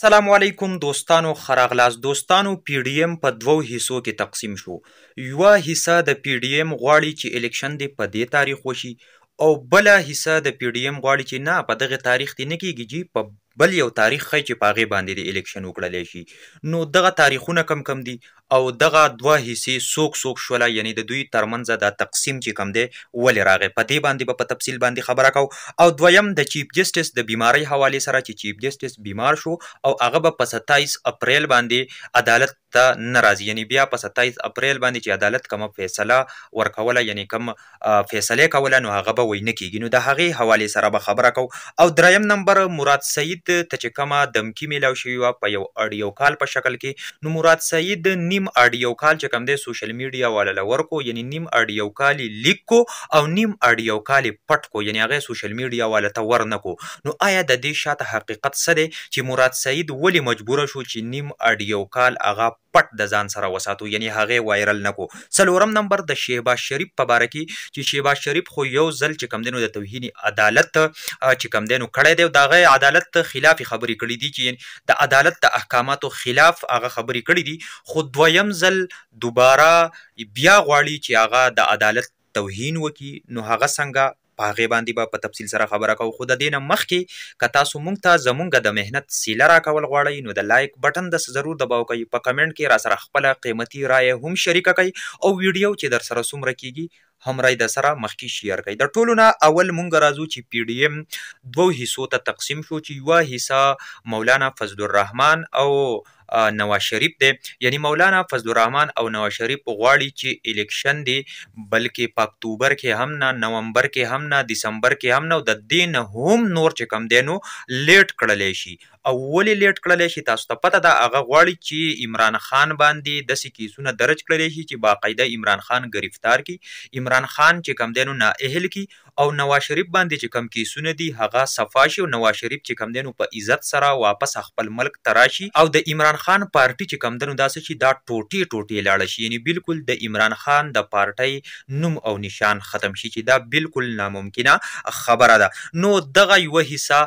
سلام علیکم دوستانو خراغلاس دوستانو پی ډی ایم په دوو حصو کې تقسیم شو یو حصہ د پی ډی ایم غواړي چې الیکشن دی په دې تاریخ وشي او بل حصہ د پی ډی ایم غواړي چې نه په دغه تاریخ دی نه کیږي په بل یو تاریخ خی چې پاغه باندې د الیکشن وکړل شي نو دغه تاریخونه کم کم دي او دغه دوه حصے سوک سوک شولا یعنی د دوی ترمنځ د تقسیم چې کم دی ولې راغی په دې باندې به با په تفصیل باندې خبره کو او دویم د چیف جسټس د بیماری حواله سره چې چیف جسټس بیمار شو او هغه به په 27 اپریل باندې عدالت ته نه راځي یعنی بیا په 27 اپریل باندې چې عدالت کوم فیصله ورکوله یعنی کوم فیصله کوله نو هغه به وینه کیږي نو د هغې حواله سره به خبره کو او دریم نمبر مراد سید ته چې کومه دمکی میلاو شوی و په یو اډیو کال په شکل کې نو مراد سید نیم اډیو کال چې کوم دی سوشل میډیا والا ورکو یعنی نیم اډیو کال لیکو او نیم اډیو کال پټ کو یعنی هغه سوشل میډیا والا ته ورنکو نو آیا د دې شاته حقیقت څه دی چې مراد سید ولی مجبور شو چې نیم اډیو کال هغه پټ د ځان سره وساتو یعنی هغه وایرل نکو سلورم نمبر د شهباز شریف په باره کې چې شهباز شریف خو یو ځل چې کم دینو د توهینی عدالت چې کم دینو کړی دی دغه عدالت خلاف خبرې کړې دي چې د عدالت د احکاماتو خلاف هغه خبرې کړې دي خو دویم ځل دوباره بیا غواړي چې هغه د عدالت توهین وکي نو هغه څنګه په هغه باندې به با په تفصیل سره خبره کوو خو د دې نه مخکې که تاسو مونږ ته زمونږ د مهنت سیله راکول غواړئ نو د لایک بټن د ضرور دباو کوي په کمنټ کې را سره خپل قیمتي رائے هم شریکه کوي او ویډیو چې در سره سومره کیږي همرای د سره مخکې شیر کړئ د ټولو نه اول مونږ راځو چې پی ډی ایم دوه حصو ته تقسیم شو چې یوه حصہ مولانا فضل الرحمن او نواز شریف دی یعنی مولانا فضل الرحمن او نواز شریف غواړي چې الیکشن دی بلکې په اکتوبر کې هم نه نومبر کې هم نه دسمبر کې هم نه د دین هم نور چې کم دی نو لیټ کړلې شي او ولې لیټ کړلې شي تاسو ته پته ده هغه غواړي چې عمران خان باندې داسې کیسونه درج کړلې شي چې باقاعده عمران خان گرفتار کی عمران خان چې کم دی نو نااهل کی او نواز شریف باندې چې کم کیسونه دي هغه صفاشي او نواز شریف چې کم دینو په عزت سره واپس خپل ملک تراشي او د عمران خان پارټي چې کم دینو داسې چې دا ټوټي ټوټي لاړ شي یعنی بالکل د عمران خان د پارټي نوم او نشان ختم شي چې دا بالکل ناممکنه خبره ده نو دغه یو حصہ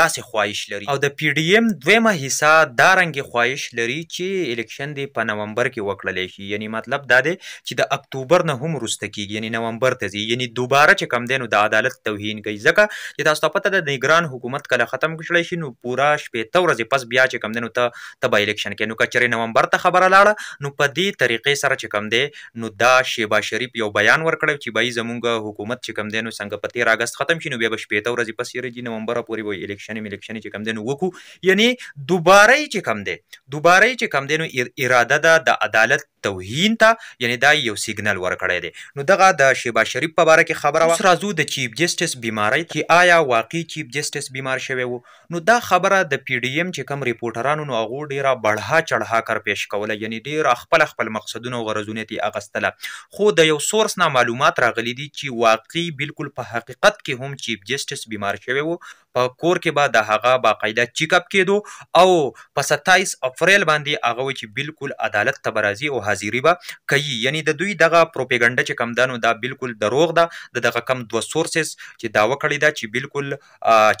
داسې خواهش لري او د پی ډی ایم دویمه حصہ دا رنګ خواهش لري چې الیکشن دی په نومبر کې وکړل شي یعنی مطلب دا دی چې د اکتوبر نه هم وروسته کیږي یعنی نومبر ته ځي یعنی دوباره چې کم دینو د عدالت توهین کوي ځکه چې تاسو پته ده د نگران حکومت کله ختم کړل شي نو پورا شپې تو ورځې پس بیا چې کم دینو ته تبا الیکشن کې نو کچره نومبر ته خبره لاړه نو په دې طریقې سره چې کم دی نو دا شیبا شریف یو بیان ورکړی چې بای زمونږ حکومت چې کم دینو څنګه په 13 اگست ختم شي نو بیا شپې تو ورځې پس یې نومبر پورې وي الیکشن الیکشن چې کم دی نو وکړو یعنی دوباره چې کم دی دوباره چې کم دی نو اراده ده د عدالت توهین ته یعنی دا یو سیګنل ورکړی دی نو دغه د شیبا شریف په باره کې خبره اوس راځو د چیف جسټس بیماری کې آیا واقعي چیف جسټس بیمار شوی وو نو دا خبره د پی ډی ام چې کم ریپورټرانو نو هغو ډیره بړها چړها کر پیش کوله یعنی ډیر خپل خپل مقصدونو غرضونه تي اغستله خو د یو سورس نه معلومات راغلي دي چې واقعي بالکل په حقیقت کې هم چیف جسټس بیمار شوی وو په کور کې به د هغه باقاعده چیک اپ کېدو او په 27 اپریل باندې هغه چې بالکل عدالت ته برازي او حاضری به کوي یعنی د دوی دغه پروپاګاندا چې کم دانو دا بالکل دروغ ده دغه کم دوه سورسز چې داوا کړی دا چې بالکل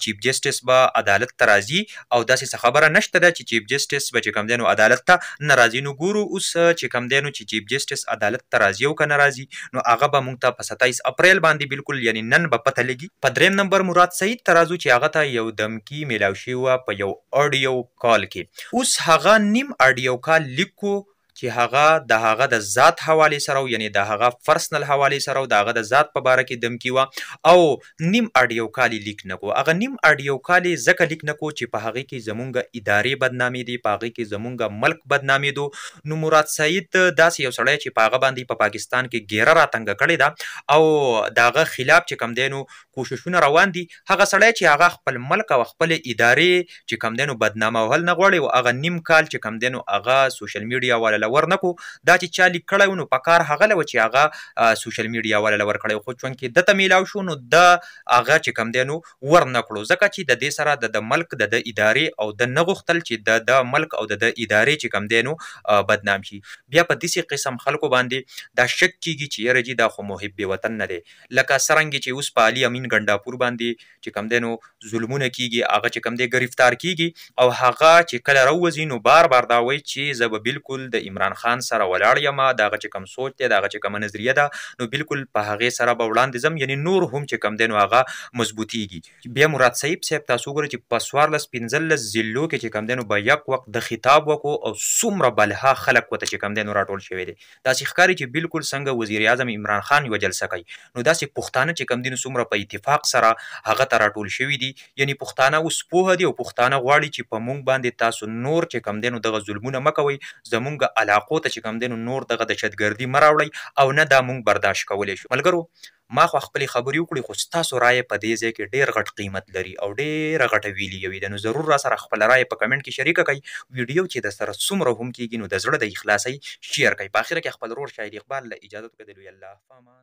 چیف جسټس به عدالت ته راځي او داسې خبره نشته ده چې چیف جسټس به چې کم دانو عدالت ته ناراضي نو ګورو اوس چې کم دانو چې چیف جسټس عدالت ته راځي او کنه راځي نو هغه به مونږ ته په 27 اپریل باندې بالکل یعنی نن به پته لګي په دریم نمبر مراد سعید ترازو چې هغه ته یو دمکی میلاو شوی و په یو اډیو کال کې اوس هغه نیم اډیو کال لیکو چې هغه د هغه د ذات حواله سره یعنی د هغه پرسنل حواله سره د هغه د ذات په باره کې دمکی و او نیم اډیو کالی لیک نکو هغه نیم اډیو کالی ځکه لیک نکو چې په هغه کې زمونږ ادارې بدنامي دي په هغه کې زمونږ ملک بدنامي دو نو مراد سعید داسې یو سړی چې په هغه باندې په پا پاکستان کې ګیره راتنګ کړی دا او داغه خلاف چې کم دینو کوششونه روان دي هغه سړی چې هغه خپل ملک او خپل ادارې چې کم دینو بدنامه ول نه غوړي او هغه نیم کال چې کم دینو هغه سوشل میډیا ولا لور نکو دا چې چا لیک کړی نو په کار هغه لو چې هغه سوشل میډیا ولا لور کړی خو چون کې د ته میلاو شو نو د هغه چې کم دی نو ور نکړو ځکه چې د دې سره د ملک د ادارې او د نغختل چې د ملک او د ادارې چې کم دی نو بدنام شي بیا په دې قسم خلکو باندې دا شک کیږي چې یره جی دا خو محب وطن نه دی لکه سرنګ چې اوس په علي امین ګنڈاپور باندې چې کم دی نو ظلمونه کیږي هغه چې کم دی گرفتار کیږي او هغه چې کله راوځي نو بار بار دا وایي چې زب بالکل د عمران خان سره ولاړ یم دا غ چې کم سوچ دی دا غ چې کم نظریه ده نو بالکل په هغه سره به وړاندې زم یعنی نور هم چې کم دی نو هغه مضبوطیږي بیا مراد صاحب صاحب تاسو ګورئ چې په سوارلس پنځلس ضلعو کې چې کم دی نو به یک وخت د خطاب وکړو او څومره بلها خلک وته چې کم دی نو راټول شوی دی داسې ښکاري چې بالکل څنګه وزیر اعظم عمران خان یو جلسه کوي نو داسې پښتانه چې کم دی نو څومره په اتفاق سره هغه ته راټول شوی دی یعنی پښتانه اوس پوهه دی او پښتانه غواړي چې په مونږ باندې تاسو نور چې کم دی نو دغه ظلمونه مکوي زمونږ علاقو ته چې کوم دین نور دغه د چتګردي مراوړی او نه دا مونږ برداشت کولای شو ملګرو ما خو خپل خبرې وکړې خو تاسو رائے په دې ځای کې ډیر غټ قیمت لري او ډیر غټ ویلی وي د نو ضرور را سره خپل رائے په کمنټ کې شریک کړئ ویډیو چې د سره څومره هم کیږي نو د زړه د اخلاصي شیر کړئ په اخر کې خپل رور شاعر اقبال له اجازه ورکړه دی الله فامان